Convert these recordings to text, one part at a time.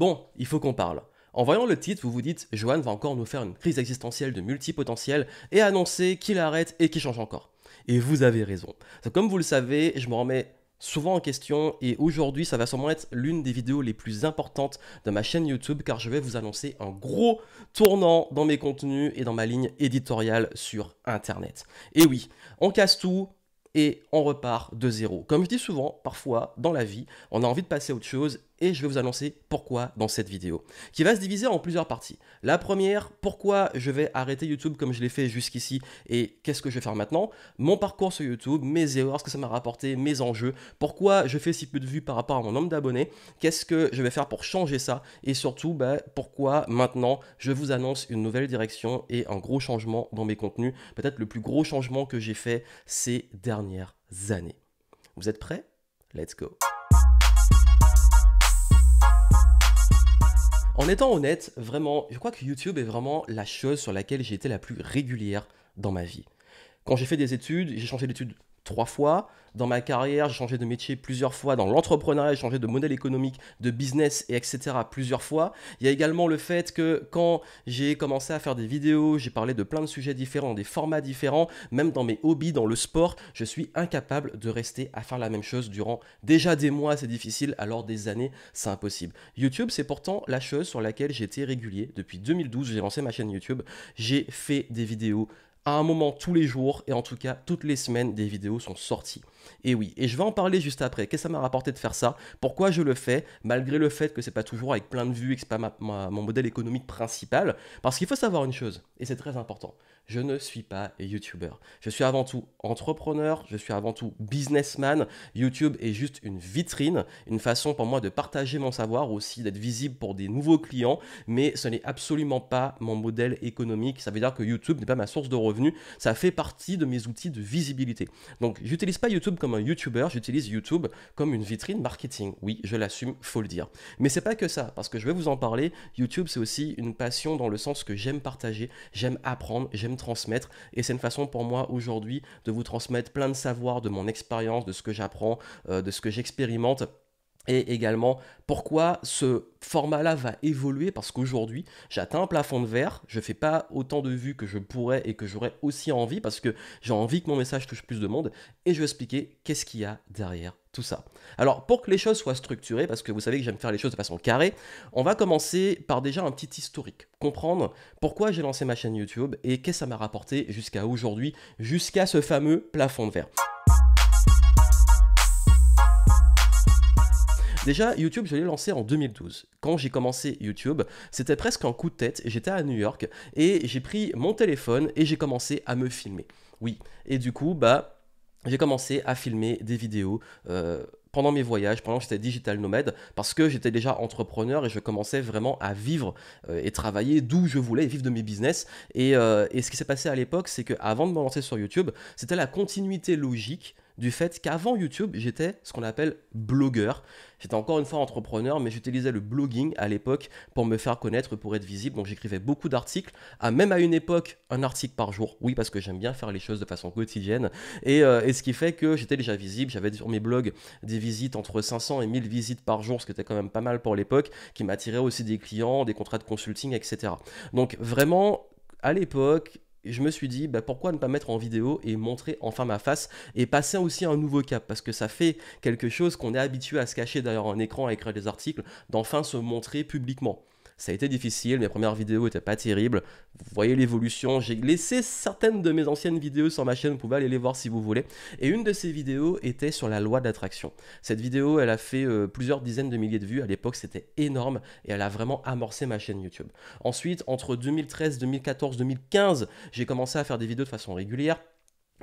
Bon, il faut qu'on parle. En voyant le titre, vous vous dites Johan va encore nous faire une crise existentielle de multipotentiel et annoncer qu'il arrête et qu'il change encore. Et vous avez raison. Comme vous le savez, je me remets souvent en question et aujourd'hui ça va sûrement être l'une des vidéos les plus importantes de ma chaîne YouTube car je vais vous annoncer un gros tournant dans mes contenus et dans ma ligne éditoriale sur Internet. Et oui, on casse tout, et on repart de zéro. Comme je dis souvent, parfois dans la vie, on a envie de passer à autre chose et je vais vous annoncer pourquoi dans cette vidéo, qui va se diviser en plusieurs parties. La première, pourquoi je vais arrêter YouTube comme je l'ai fait jusqu'ici et qu'est-ce que je vais faire maintenant, mon parcours sur YouTube, mes erreurs, ce que ça m'a rapporté, mes enjeux, pourquoi je fais si peu de vues par rapport à mon nombre d'abonnés, qu'est-ce que je vais faire pour changer ça et surtout bah, pourquoi maintenant je vous annonce une nouvelle direction et un gros changement dans mes contenus, peut-être le plus gros changement que j'ai fait ces dernières années. Vous êtes prêts Let's go En étant honnête, vraiment, je crois que YouTube est vraiment la chose sur laquelle j'ai été la plus régulière dans ma vie. Quand j'ai fait des études, j'ai changé d'études trois fois. Dans ma carrière, j'ai changé de métier plusieurs fois. Dans l'entrepreneuriat, j'ai changé de modèle économique, de business, et etc. plusieurs fois. Il y a également le fait que quand j'ai commencé à faire des vidéos, j'ai parlé de plein de sujets différents, des formats différents, même dans mes hobbies, dans le sport, je suis incapable de rester à faire la même chose durant déjà des mois, c'est difficile, alors des années, c'est impossible. YouTube, c'est pourtant la chose sur laquelle j'étais régulier. Depuis 2012, j'ai lancé ma chaîne YouTube. J'ai fait des vidéos à un moment tous les jours et en tout cas toutes les semaines des vidéos sont sorties. Et oui, et je vais en parler juste après. Qu'est-ce que ça m'a rapporté de faire ça Pourquoi je le fais Malgré le fait que c'est pas toujours avec plein de vues et que c'est pas mon modèle économique principal. Parce qu'il faut savoir une chose, et c'est très important. Je ne suis pas YouTuber Je suis avant tout entrepreneur, je suis avant tout businessman. YouTube est juste une vitrine, une façon pour moi de partager mon savoir aussi, d'être visible pour des nouveaux clients, mais ce n'est absolument pas mon modèle économique. Ça veut dire que YouTube n'est pas ma source de revenus, ça fait partie de mes outils de visibilité. Donc n'utilise pas YouTube comme un YouTuber, j'utilise YouTube comme une vitrine marketing. Oui, je l'assume, faut le dire. Mais c'est pas que ça, parce que je vais vous en parler. YouTube, c'est aussi une passion dans le sens que j'aime partager, j'aime apprendre, j'aime transmettre. Et c'est une façon pour moi aujourd'hui de vous transmettre plein de savoirs, de mon expérience, de ce que j'apprends, euh, de ce que j'expérimente et également, pourquoi ce format-là va évoluer Parce qu'aujourd'hui, j'atteins un plafond de verre, je fais pas autant de vues que je pourrais et que j'aurais aussi envie, parce que j'ai envie que mon message touche plus de monde, et je vais expliquer qu'est-ce qu'il y a derrière tout ça. Alors, pour que les choses soient structurées, parce que vous savez que j'aime faire les choses de façon carrée, on va commencer par déjà un petit historique, comprendre pourquoi j'ai lancé ma chaîne YouTube et qu'est-ce que ça m'a rapporté jusqu'à aujourd'hui, jusqu'à ce fameux plafond de verre. Déjà, YouTube, je l'ai lancé en 2012. Quand j'ai commencé YouTube, c'était presque un coup de tête. J'étais à New York et j'ai pris mon téléphone et j'ai commencé à me filmer. Oui. Et du coup, bah, j'ai commencé à filmer des vidéos. Euh, pendant mes voyages, pendant que j'étais digital nomade, parce que j'étais déjà entrepreneur et je commençais vraiment à vivre euh, et travailler d'où je voulais, vivre de mes business. Et, euh, et ce qui s'est passé à l'époque, c'est qu'avant de me lancer sur YouTube, c'était la continuité logique du fait qu'avant YouTube, j'étais ce qu'on appelle blogueur. J'étais encore une fois entrepreneur, mais j'utilisais le blogging à l'époque pour me faire connaître, pour être visible. Donc j'écrivais beaucoup d'articles, à même à une époque, un article par jour. Oui, parce que j'aime bien faire les choses de façon quotidienne. Et, euh, et ce qui fait que j'étais déjà visible. J'avais sur mes blogs des visites entre 500 et 1000 visites par jour, ce qui était quand même pas mal pour l'époque, qui m'attirait aussi des clients, des contrats de consulting, etc. Donc vraiment, à l'époque, je me suis dit bah, pourquoi ne pas mettre en vidéo et montrer enfin ma face et passer aussi un nouveau cap parce que ça fait quelque chose qu'on est habitué à se cacher derrière un écran à écrire des articles d'enfin se montrer publiquement ça a été difficile, mes premières vidéos n'étaient pas terribles. Vous voyez l'évolution, j'ai laissé certaines de mes anciennes vidéos sur ma chaîne, vous pouvez aller les voir si vous voulez. Et une de ces vidéos était sur la loi d'attraction. Cette vidéo, elle a fait euh, plusieurs dizaines de milliers de vues, à l'époque c'était énorme, et elle a vraiment amorcé ma chaîne YouTube. Ensuite, entre 2013, 2014, 2015, j'ai commencé à faire des vidéos de façon régulière,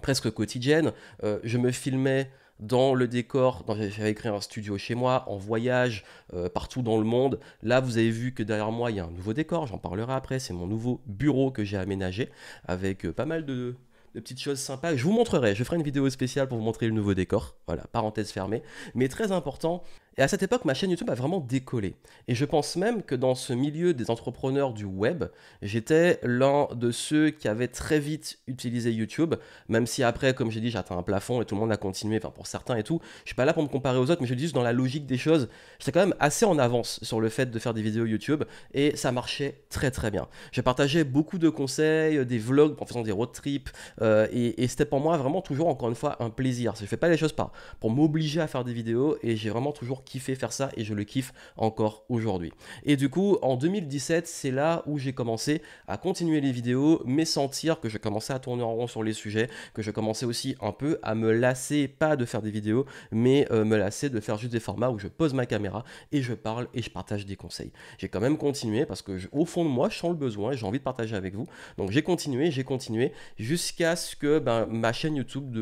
presque quotidienne. Euh, je me filmais dans le décor, j'avais créé un studio chez moi, en voyage, euh, partout dans le monde. Là, vous avez vu que derrière moi, il y a un nouveau décor, j'en parlerai après, c'est mon nouveau bureau que j'ai aménagé, avec euh, pas mal de, de, petites choses sympas. Je vous montrerai, je ferai une vidéo spéciale pour vous montrer le nouveau décor, voilà, parenthèse fermée. Mais très important, et à cette époque, ma chaîne YouTube a vraiment décollé. Et je pense même que dans ce milieu des entrepreneurs du web, j'étais l'un de ceux qui avaient très vite utilisé YouTube, même si après, comme j'ai dit, j'atteins un plafond et tout le monde a continué, enfin pour certains et tout. Je suis pas là pour me comparer aux autres, mais je dis juste dans la logique des choses, j'étais quand même assez en avance sur le fait de faire des vidéos YouTube et ça marchait très très bien. J'ai partagé beaucoup de conseils, des vlogs en faisant des road trips euh, et, c'était pour moi vraiment toujours, encore une fois, un plaisir. Je fais pas les choses par, pour m'obliger à faire des vidéos et j'ai vraiment toujours kiffé faire ça et je le kiffe encore aujourd'hui. Et du coup, en 2017, c'est là où j'ai commencé à continuer les vidéos, mais sentir que je commençais à tourner en rond sur les sujets, que je commençais aussi un peu à me lasser, pas de faire des vidéos, mais euh, me lasser de faire juste des formats où je pose ma caméra et je parle et je partage des conseils. J'ai quand même continué parce que au fond de moi, je sens le besoin et j'ai envie de partager avec vous. Donc j'ai continué, j'ai continué jusqu'à ce que ben, ma chaîne YouTube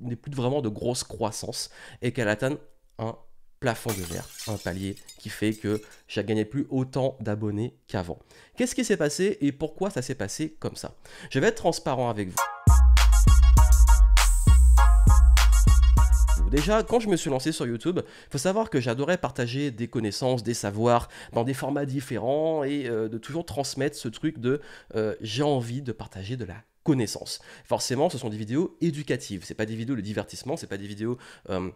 n'ait plus vraiment de grosse croissance et qu'elle atteigne un plafond de verre, un palier qui fait que je gagnais plus autant d'abonnés qu'avant. Qu'est-ce qui s'est passé et pourquoi ça s'est passé comme ça Je vais être transparent avec vous. Déjà, quand je me suis lancé sur YouTube, il faut savoir que j'adorais partager des connaissances, des savoirs dans des formats différents et euh, de toujours transmettre ce truc de euh, j'ai envie de partager de la connaissance. Forcément, ce sont des vidéos éducatives, ce c'est pas des vidéos de divertissement, ce c'est pas des vidéos... Euh,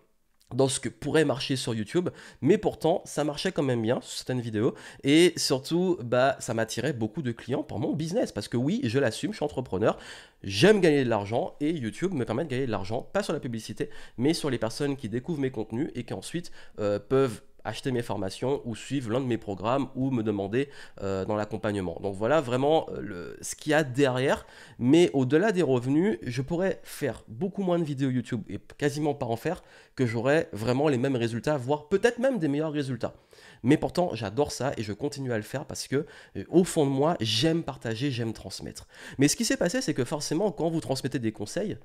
dans ce que pourrait marcher sur YouTube, mais pourtant ça marchait quand même bien sur certaines vidéos et surtout bah ça m'attirait beaucoup de clients pour mon business parce que oui je l'assume, je suis entrepreneur, j'aime gagner de l'argent et YouTube me permet de gagner de l'argent pas sur la publicité mais sur les personnes qui découvrent mes contenus et qui ensuite euh, peuvent acheter mes formations ou suivre l'un de mes programmes ou me demander euh, dans l'accompagnement. Donc voilà vraiment euh, le, ce qu'il y a derrière. Mais au-delà des revenus, je pourrais faire beaucoup moins de vidéos YouTube et quasiment pas en faire que j'aurais vraiment les mêmes résultats, voire peut-être même des meilleurs résultats. Mais pourtant, j'adore ça et je continue à le faire parce que euh, au fond de moi, j'aime partager, j'aime transmettre. Mais ce qui s'est passé, c'est que forcément, quand vous transmettez des conseils,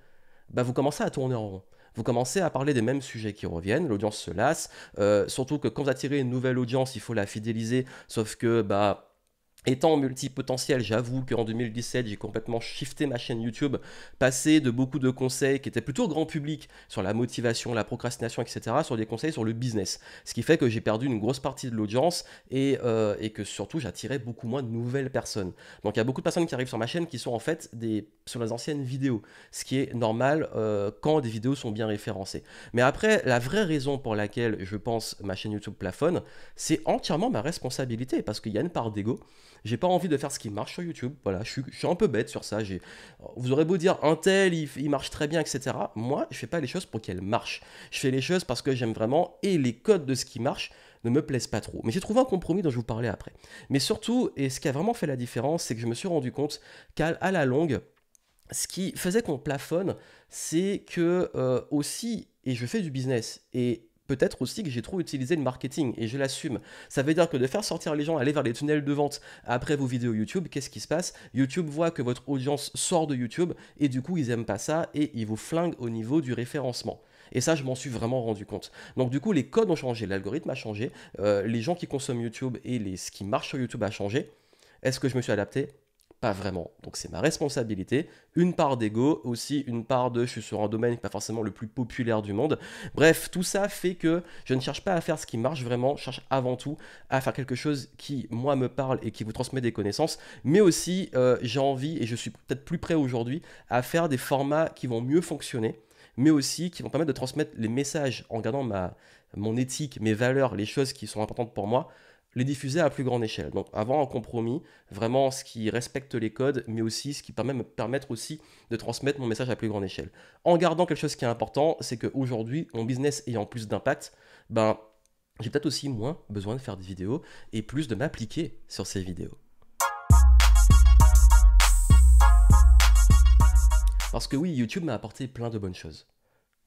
bah, vous commencez à tourner en rond vous commencez à parler des mêmes sujets qui reviennent, l'audience se lasse, euh, surtout que quand vous attirez une nouvelle audience, il faut la fidéliser, sauf que bah Étant multipotentiel, j'avoue qu'en 2017, j'ai complètement shifté ma chaîne YouTube, passé de beaucoup de conseils qui étaient plutôt grand public sur la motivation, la procrastination, etc., sur des conseils sur le business. Ce qui fait que j'ai perdu une grosse partie de l'audience et, euh, et, que surtout j'attirais beaucoup moins de nouvelles personnes. Donc il y a beaucoup de personnes qui arrivent sur ma chaîne qui sont en fait des, sur les anciennes vidéos, ce qui est normal euh, quand des vidéos sont bien référencées. Mais après, la vraie raison pour laquelle je pense ma chaîne YouTube plafonne, c'est entièrement ma responsabilité parce qu'il y a une part d'ego. J'ai pas envie de faire ce qui marche sur YouTube. Voilà, je suis, un peu bête sur ça. Vous aurez beau dire un tel, il, marche très bien, etc. Moi, je fais pas les choses pour qu'elles marchent. Je fais les choses parce que j'aime vraiment et les codes de ce qui marche ne me plaisent pas trop. Mais j'ai trouvé un compromis dont je vous parlais après. Mais surtout, et ce qui a vraiment fait la différence, c'est que je me suis rendu compte qu'à la longue, ce qui faisait qu'on plafonne, c'est que euh, aussi, et je fais du business, et peut-être aussi que j'ai trop utilisé le marketing et je l'assume. Ça veut dire que de faire sortir les gens, aller vers les tunnels de vente après vos vidéos YouTube, qu'est-ce qui se passe YouTube voit que votre audience sort de YouTube et du coup ils aiment pas ça et ils vous flinguent au niveau du référencement. Et ça, je m'en suis vraiment rendu compte. Donc du coup, les codes ont changé, l'algorithme a changé, euh, les gens qui consomment YouTube et les, ce qui marche sur YouTube a changé. Est-ce que je me suis adapté pas vraiment. Donc c'est ma responsabilité. Une part d'ego, aussi une part de je suis sur un domaine pas forcément le plus populaire du monde. Bref, tout ça fait que je ne cherche pas à faire ce qui marche vraiment, je cherche avant tout à faire quelque chose qui, moi, me parle et qui vous transmet des connaissances. Mais aussi, euh, j'ai envie, et je suis peut-être plus prêt aujourd'hui, à faire des formats qui vont mieux fonctionner mais aussi qui vont permettre de transmettre les messages en gardant ma, mon éthique, mes valeurs, les choses qui sont importantes pour moi, les diffuser à plus grande échelle. Donc avoir un compromis, vraiment ce qui respecte les codes, mais aussi ce qui permet me permettre aussi de transmettre mon message à plus grande échelle. En gardant quelque chose qui est important, c'est qu'aujourd'hui, mon business ayant plus d'impact, ben, j'ai peut-être aussi moins besoin de faire des vidéos et plus de m'appliquer sur ces vidéos. Parce que oui, YouTube m'a apporté plein de bonnes choses.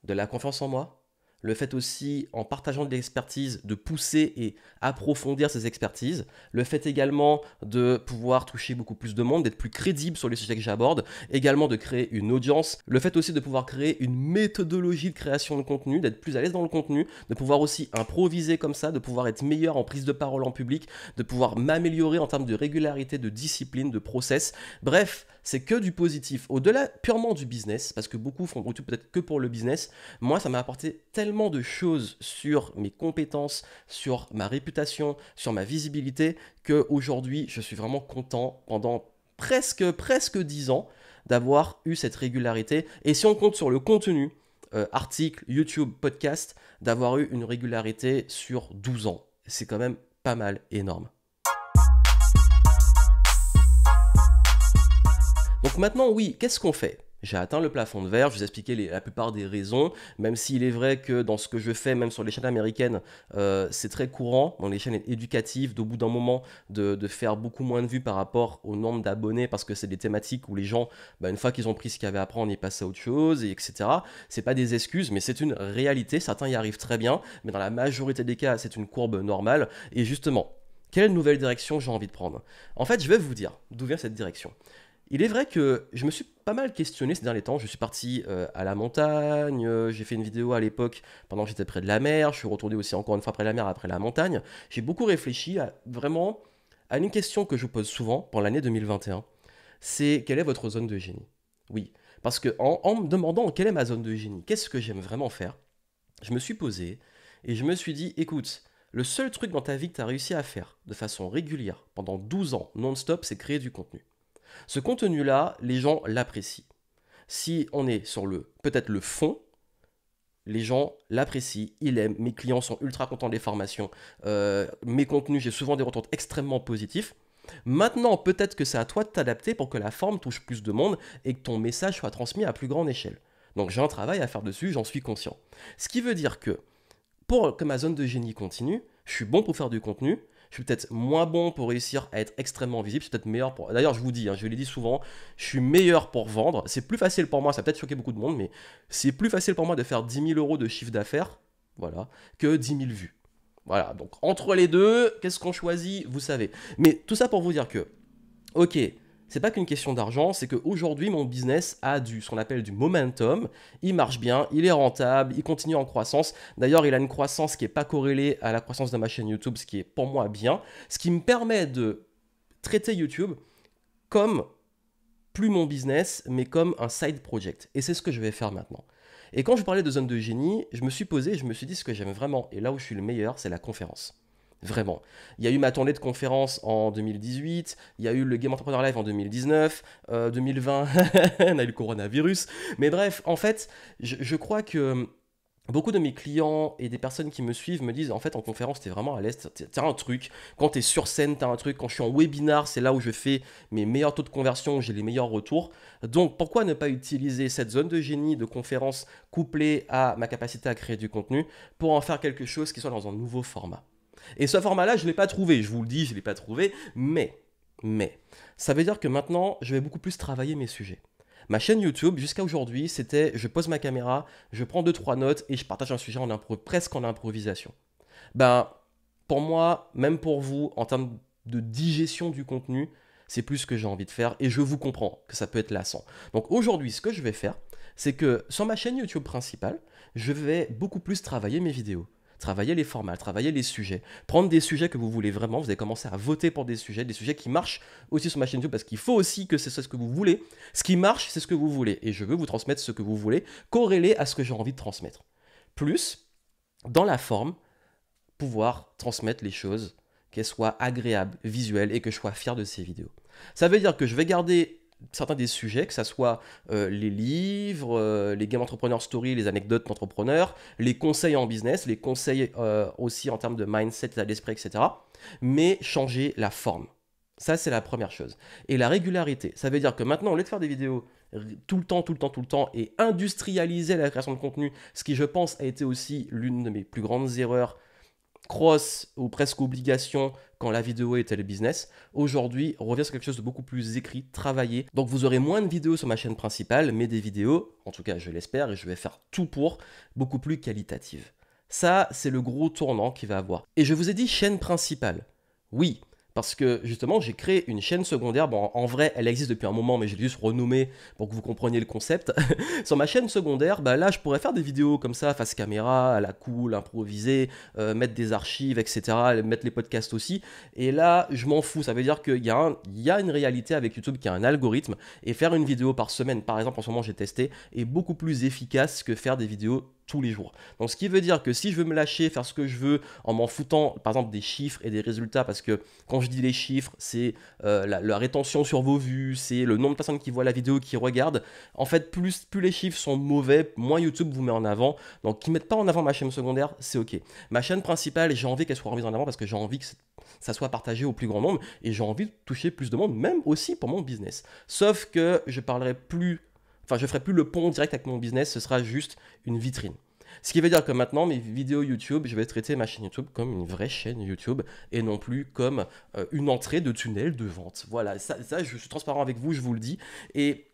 De la confiance en moi, le fait aussi, en partageant de l'expertise, de pousser et approfondir ces expertises, le fait également de pouvoir toucher beaucoup plus de monde, d'être plus crédible sur les sujets que j'aborde, également de créer une audience, le fait aussi de pouvoir créer une méthodologie de création de contenu, d'être plus à l'aise dans le contenu, de pouvoir aussi improviser comme ça, de pouvoir être meilleur en prise de parole en public, de pouvoir m'améliorer en termes de régularité, de discipline, de process. Bref, c'est que du positif, au-delà purement du business, parce que beaucoup font YouTube peut-être que pour le business, moi ça m'a apporté tellement de choses sur mes compétences, sur ma réputation, sur ma visibilité, que aujourd'hui, je suis vraiment content pendant presque, presque 10 ans d'avoir eu cette régularité. Et si on compte sur le contenu, euh, article, YouTube, podcast, d'avoir eu une régularité sur 12 ans. C'est quand même pas mal énorme. Donc maintenant, oui, qu'est-ce qu'on fait j'ai atteint le plafond de verre, je vous ai expliqué la plupart des raisons, même s'il est vrai que dans ce que je fais, même sur les chaînes américaines, euh, c'est très courant, dans les chaînes éducatives, d'au bout d'un moment, de, faire beaucoup moins de vues par rapport au nombre d'abonnés, parce que c'est des thématiques où les gens, bah, une fois qu'ils ont pris ce qu'il y avait à prendre, ils passent à autre chose, et etc. C'est pas des excuses, mais c'est une réalité, certains y arrivent très bien, mais dans la majorité des cas, c'est une courbe normale, et justement, quelle nouvelle direction j'ai envie de prendre En fait, je vais vous dire d'où vient cette direction. Il est vrai que je me suis pas mal questionné ces derniers temps. Je suis parti euh, à la montagne, euh, j'ai fait une vidéo à l'époque pendant que j'étais près de la mer, je suis retourné aussi encore une fois près de la mer après la montagne. J'ai beaucoup réfléchi à vraiment à une question que je vous pose souvent pour l'année 2021. C'est quelle est votre zone de génie Oui, parce que en, me demandant quelle est ma zone de génie, qu'est-ce que j'aime vraiment faire, je me suis posé et je me suis dit, écoute, le seul truc dans ta vie que tu as réussi à faire de façon régulière pendant 12 ans non-stop, c'est créer du contenu. Ce contenu-là, les gens l'apprécient. Si on est sur le peut-être le fond, les gens l'apprécient, ils aiment, mes clients sont ultra contents des formations, euh, mes contenus, j'ai souvent des retours extrêmement positifs. Maintenant, peut-être que c'est à toi de t'adapter pour que la forme touche plus de monde et que ton message soit transmis à plus grande échelle. Donc j'ai un travail à faire dessus, j'en suis conscient. Ce qui veut dire que pour que ma zone de génie continue, je suis bon pour faire du contenu, je suis peut-être moins bon pour réussir à être extrêmement visible. Je peut-être meilleur pour. D'ailleurs, je vous dis, hein, je l'ai dit souvent, je suis meilleur pour vendre. C'est plus facile pour moi, ça peut-être choqué beaucoup de monde, mais c'est plus facile pour moi de faire 10 000 euros de chiffre d'affaires voilà, que 10 000 vues. Voilà, donc entre les deux, qu'est-ce qu'on choisit Vous savez. Mais tout ça pour vous dire que, ok, c'est pas qu'une question d'argent, c'est qu'aujourd'hui mon business a du ce qu'on appelle du momentum, il marche bien, il est rentable, il continue en croissance. D'ailleurs, il a une croissance qui n'est pas corrélée à la croissance de ma chaîne YouTube, ce qui est pour moi bien, ce qui me permet de traiter YouTube comme plus mon business, mais comme un side project. Et c'est ce que je vais faire maintenant. Et quand je parlais de zone de génie, je me suis posé, je me suis dit ce que j'aime vraiment, et là où je suis le meilleur, c'est la conférence. Vraiment. Il y a eu ma tournée de conférences en 2018, il y a eu le Game Entrepreneur Live en 2019, 2020, euh, on a eu le coronavirus. Mais bref, en fait, je, je crois que Beaucoup de mes clients et des personnes qui me suivent me disent en fait en conférence t'es vraiment à l'aise, t'as un truc, quand t'es sur scène t'as un truc, quand je suis en webinar c'est là où je fais mes meilleurs taux de conversion, j'ai les meilleurs retours. Donc pourquoi ne pas utiliser cette zone de génie de conférence couplée à ma capacité à créer du contenu pour en faire quelque chose qui soit dans un nouveau format et ce format-là, je ne l'ai pas trouvé, je vous le dis, je ne l'ai pas trouvé, mais, mais, ça veut dire que maintenant, je vais beaucoup plus travailler mes sujets. Ma chaîne YouTube, jusqu'à aujourd'hui, c'était je pose ma caméra, je prends deux, trois notes et je partage un sujet presque en improvisation. Ben, pour moi, même pour vous, en termes de digestion du contenu, c'est plus ce que j'ai envie de faire et je vous comprends que ça peut être lassant. Donc aujourd'hui, ce que je vais faire, c'est que sur ma chaîne YouTube principale, je vais beaucoup plus travailler mes vidéos travailler les formats, travailler les sujets, prendre des sujets que vous voulez vraiment, vous allez commencer à voter pour des sujets, des sujets qui marchent aussi sur ma chaîne YouTube, parce qu'il faut aussi que c'est ce que vous voulez. Ce qui marche, c'est ce que vous voulez, et je veux vous transmettre ce que vous voulez, corrélé à ce que j'ai envie de transmettre. Plus, dans la forme, pouvoir transmettre les choses, qu'elles soient agréables, visuelles, et que je sois fier de ces vidéos. Ça veut dire que je vais garder certains des sujets, que ce soit euh, les livres, euh, les Game entrepreneurs Story, les anecdotes d'entrepreneurs, les conseils en business, les conseils euh, aussi en termes de mindset, état d'esprit, etc. Mais changer la forme. Ça, c'est la première chose. Et la régularité, ça veut dire que maintenant, au lieu de faire des vidéos tout le temps, tout le temps, tout le temps, et industrialiser la création de contenu, ce qui, je pense, a été aussi l'une de mes plus grandes erreurs cross ou presque obligation quand la vidéo était le business. Aujourd'hui, on revient sur quelque chose de beaucoup plus écrit, travaillé. Donc vous aurez moins de vidéos sur ma chaîne principale, mais des vidéos, en tout cas je l'espère, et je vais faire tout pour, beaucoup plus qualitatives. Ça, c'est le gros tournant qu'il va avoir. Et je vous ai dit chaîne principale. Oui, parce que justement j'ai créé une chaîne secondaire, bon en vrai elle existe depuis un moment mais j'ai juste renommé pour que vous compreniez le concept. Sur ma chaîne secondaire, bah là je pourrais faire des vidéos comme ça, face caméra, à la cool, improviser, euh, mettre des archives, etc., mettre les podcasts aussi, et là je m'en fous, ça veut dire qu'il y, y a une réalité avec YouTube qui a un algorithme, et faire une vidéo par semaine par exemple en ce moment j'ai testé, est beaucoup plus efficace que faire des vidéos les jours. Donc ce qui veut dire que si je veux me lâcher, faire ce que je veux, en m'en foutant par exemple des chiffres et des résultats, parce que quand je dis les chiffres, c'est euh, la, rétention sur vos vues, c'est le nombre de personnes qui voient la vidéo, qui regardent. En fait, plus, plus les chiffres sont mauvais, moins YouTube vous met en avant. Donc qui mettent pas en avant ma chaîne secondaire, c'est ok. Ma chaîne principale, j'ai envie qu'elle soit remise en avant parce que j'ai envie que ça soit partagé au plus grand nombre et j'ai envie de toucher plus de monde, même aussi pour mon business. Sauf que je parlerai plus Enfin, je ne ferai plus le pont direct avec mon business, ce sera juste une vitrine. Ce qui veut dire que maintenant, mes vidéos YouTube, je vais traiter ma chaîne YouTube comme une vraie chaîne YouTube et non plus comme euh, une entrée de tunnel de vente. Voilà, ça, je suis transparent avec vous, je vous le dis. Et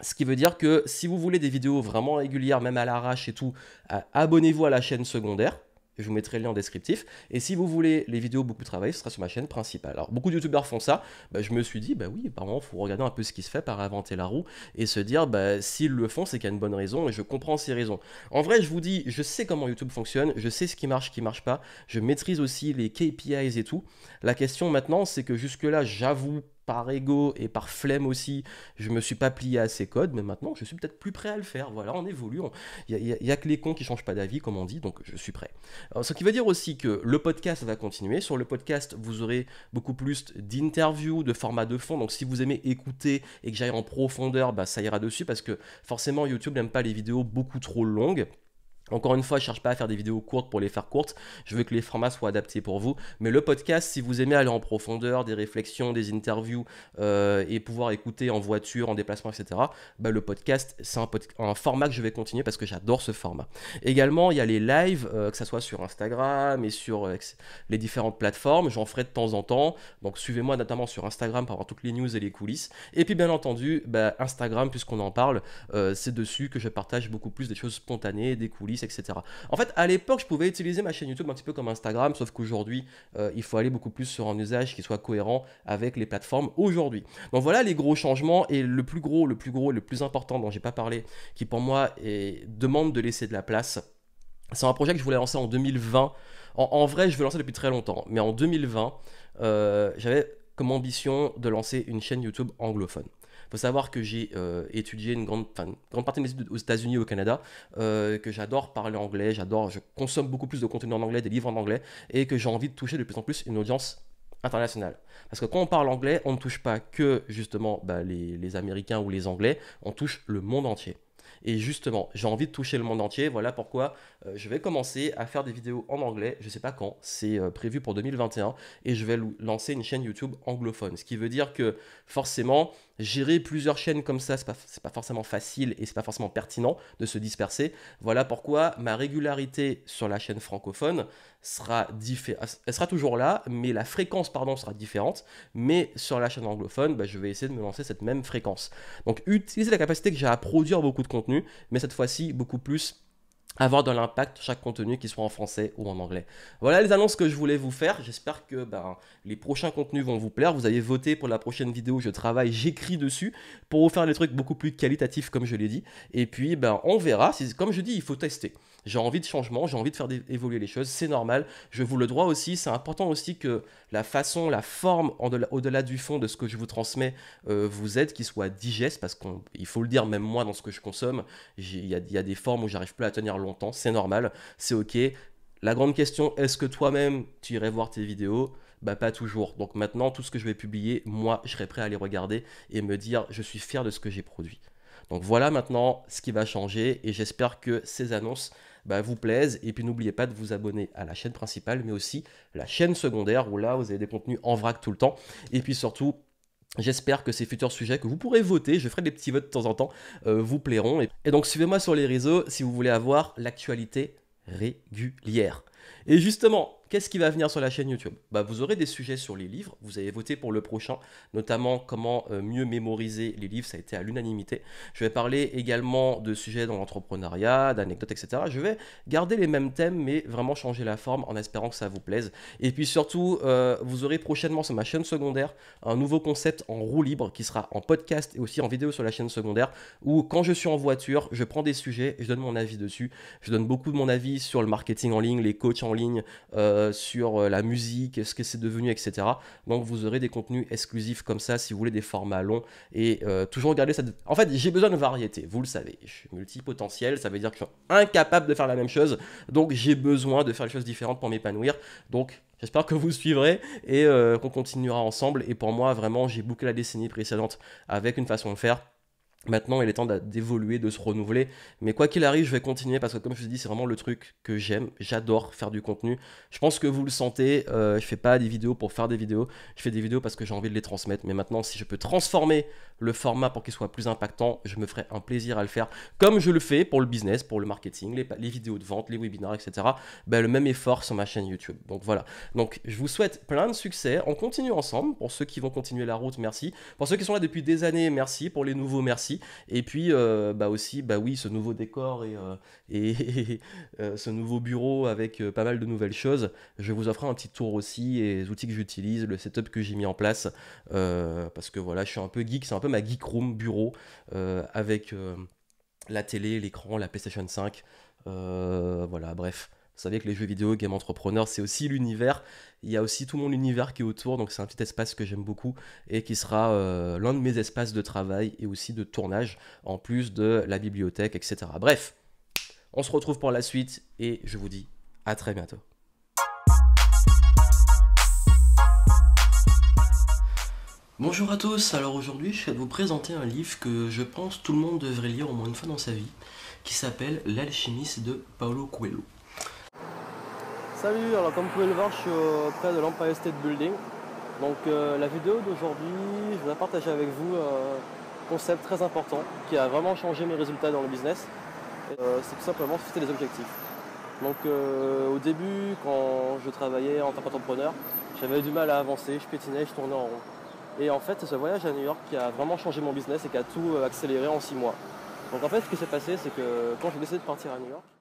ce qui veut dire que si vous voulez des vidéos vraiment régulières, même à l'arrache et tout, euh, abonnez-vous à la chaîne secondaire je vous mettrai le lien en descriptif. Et si vous voulez les vidéos beaucoup travaillées, ce sera sur ma chaîne principale. Alors beaucoup de youtubeurs font ça, bah, je me suis dit, bah oui, apparemment, il faut regarder un peu ce qui se fait par inventer la roue et se dire, bah s'ils le font, c'est qu'il y a une bonne raison et je comprends ces raisons. En vrai, je vous dis, je sais comment YouTube fonctionne, je sais ce qui marche, ce qui marche pas, je maîtrise aussi les KPIs et tout. La question maintenant, c'est que jusque-là, j'avoue par ego et par flemme aussi, je me suis pas plié à ces codes, mais maintenant je suis peut-être plus prêt à le faire. Voilà, on évolue. Il n'y a, que les cons qui changent pas d'avis, comme on dit, donc je suis prêt. ce qui veut dire aussi que le podcast va continuer. Sur le podcast, vous aurez beaucoup plus d'interviews, de formats de fond. Donc si vous aimez écouter et que j'aille en profondeur, bah, ça ira dessus parce que forcément YouTube n'aime pas les vidéos beaucoup trop longues. Encore une fois, je ne cherche pas à faire des vidéos courtes pour les faire courtes, je veux que les formats soient adaptés pour vous. Mais le podcast, si vous aimez aller en profondeur, des réflexions, des interviews euh, et pouvoir écouter en voiture, en déplacement, etc., bah, le podcast, c'est un, format que je vais continuer parce que j'adore ce format. Également, il y a les lives, euh, que ce soit sur Instagram et sur euh, les différentes plateformes, j'en ferai de temps en temps. Donc suivez-moi notamment sur Instagram pour avoir toutes les news et les coulisses. Et puis bien entendu, bah, Instagram, puisqu'on en parle, c'est dessus que je partage beaucoup plus des choses spontanées, des coulisses etc. En fait, à l'époque, je pouvais utiliser ma chaîne YouTube un petit peu comme Instagram, sauf qu'aujourd'hui, euh, il faut aller beaucoup plus sur un usage qui soit cohérent avec les plateformes aujourd'hui. Donc voilà les gros changements et le plus gros, le plus gros, et le plus important dont j'ai pas parlé, qui pour moi demande de laisser de la place. C'est un projet que je voulais lancer en 2020. En, vrai, je veux lancer depuis très longtemps, mais en 2020, euh, j'avais comme ambition de lancer une chaîne YouTube anglophone. Il faut savoir que j'ai euh, étudié une grande, grande partie de mes études aux États-Unis et au Canada, euh, que j'adore parler anglais, j'adore, je consomme beaucoup plus de contenu en anglais, des livres en anglais, et que j'ai envie de toucher de plus en plus une audience internationale. Parce que quand on parle anglais, on ne touche pas que justement bah, les, Américains ou les Anglais, on touche le monde entier. Et justement, j'ai envie de toucher le monde entier. Voilà pourquoi euh, je vais commencer à faire des vidéos en anglais. Je ne sais pas quand, c'est prévu pour 2021. Et je vais lancer une chaîne YouTube anglophone. Ce qui veut dire que forcément, gérer plusieurs chaînes comme ça, c'est pas, pas forcément facile et c'est pas forcément pertinent de se disperser. Voilà pourquoi ma régularité sur la chaîne francophone sera différente. Elle sera toujours là, mais la fréquence pardon, sera différente. Mais sur la chaîne anglophone, bah, je vais essayer de me lancer cette même fréquence. Donc utiliser la capacité que j'ai à produire beaucoup de contenu, mais cette fois-ci beaucoup plus avoir de l'impact chaque contenu qui soit en français ou en anglais. Voilà les annonces que je voulais vous faire. J'espère que ben, les prochains contenus vont vous plaire. Vous avez voté pour la prochaine vidéo, je travaille, j'écris dessus pour vous faire des trucs beaucoup plus qualitatifs comme je l'ai dit. Et puis ben, on verra. Comme je dis, il faut tester j'ai envie de changement, j'ai envie de faire évoluer les choses, c'est normal, je vous le droit aussi, c'est important aussi que la façon, la forme, au-delà du fond de ce que je vous transmets, euh, vous aide, qu'il soit digeste, parce qu'il faut le dire, même moi, dans ce que je consomme, il y, a, des formes où j'arrive plus à tenir longtemps, c'est normal, c'est ok. La grande question, est-ce que toi-même, tu irais voir tes vidéos bah pas toujours. Donc maintenant, tout ce que je vais publier, moi, je serai prêt à les regarder et me dire, je suis fier de ce que j'ai produit. Donc voilà maintenant ce qui va changer et j'espère que ces annonces bah, vous plaisent. Et puis n'oubliez pas de vous abonner à la chaîne principale, mais aussi la chaîne secondaire, où là, vous avez des contenus en vrac tout le temps. Et puis surtout, J'espère que ces futurs sujets que vous pourrez voter, je ferai des petits votes de temps en temps, euh, vous plairont. et donc suivez-moi sur les réseaux si vous voulez avoir l'actualité régulière. Et justement, Qu'est-ce qui va venir sur la chaîne YouTube bah, Vous aurez des sujets sur les livres, vous avez voté pour le prochain, notamment comment euh, mieux mémoriser les livres, ça a été à l'unanimité. Je vais parler également de sujets dans l'entrepreneuriat, d'anecdotes, etc. Je vais garder les mêmes thèmes, mais vraiment changer la forme en espérant que ça vous plaise. Et puis surtout, euh, vous aurez prochainement sur ma chaîne secondaire un nouveau concept en roue libre qui sera en podcast et aussi en vidéo sur la chaîne secondaire, où quand je suis en voiture, je prends des sujets, et je donne mon avis dessus, je donne beaucoup de mon avis sur le marketing en ligne, les coachs en ligne. Euh, euh, sur euh, la musique, ce que c'est devenu, etc. Donc vous aurez des contenus exclusifs comme ça si vous voulez des formats longs et euh, toujours regarder ça. En fait, j'ai besoin de variété, vous le savez. Je suis multipotentiel, ça veut dire que je suis incapable de faire la même chose. Donc j'ai besoin de faire les choses différentes pour m'épanouir. Donc J'espère que vous suivrez et qu'on continuera ensemble. Et pour moi, vraiment, j'ai bouclé la décennie précédente avec une façon de faire Maintenant, il est temps d'évoluer, de se renouveler. Mais quoi qu'il arrive, je vais continuer parce que, comme je vous ai dit c'est vraiment le truc que j'aime. J'adore faire du contenu. Je pense que vous le sentez. je euh, je fais pas des vidéos pour faire des vidéos. Je fais des vidéos parce que j'ai envie de les transmettre. Mais maintenant, si je peux transformer le format pour qu'il soit plus impactant, je me ferai un plaisir à le faire. Comme je le fais pour le business, pour le marketing, les, vidéos de vente, les webinars, etc. Ben, le même effort sur ma chaîne YouTube. Donc voilà. Donc, je vous souhaite plein de succès. On continue ensemble. Pour ceux qui vont continuer la route, merci. Pour ceux qui sont là depuis des années, merci. Pour les nouveaux, merci. Et puis euh, bah aussi, bah oui, ce nouveau décor et, euh, et euh, ce nouveau bureau avec pas mal de nouvelles choses. Je vous offre un petit tour aussi et les outils que j'utilise, le setup que j'ai mis en place, parce que voilà, je suis un peu geek, c'est un peu ma geek room bureau avec la télé, l'écran, la PlayStation 5. voilà, bref, vous savez que les jeux vidéo, Game Entrepreneur, c'est aussi l'univers. Il y a aussi tout mon univers qui est autour, donc c'est un petit espace que j'aime beaucoup et qui sera euh, l'un de mes espaces de travail et aussi de tournage, en plus de la bibliothèque, etc. Bref, on se retrouve pour la suite et je vous dis à très bientôt. Bonjour à tous, alors aujourd'hui je vais vous présenter un livre que je pense tout le monde devrait lire au moins une fois dans sa vie, qui s'appelle L'alchimiste de Paolo Coelho. Salut, alors comme vous pouvez le voir, je suis près de l'Empire State Building. Donc euh, la vidéo d'aujourd'hui, je voudrais partager avec vous euh, un concept très important qui a vraiment changé mes résultats dans le business. Euh, c'est tout simplement fixer les objectifs. Donc au début, quand je travaillais en tant qu'entrepreneur, j'avais du mal à avancer, je pétinais, je tournais en rond. Et en fait, c'est ce voyage à New York qui a vraiment changé mon business et qui a tout accéléré en six mois. Donc en fait, ce qui s'est passé, c'est que quand j'ai décidé de partir à New York,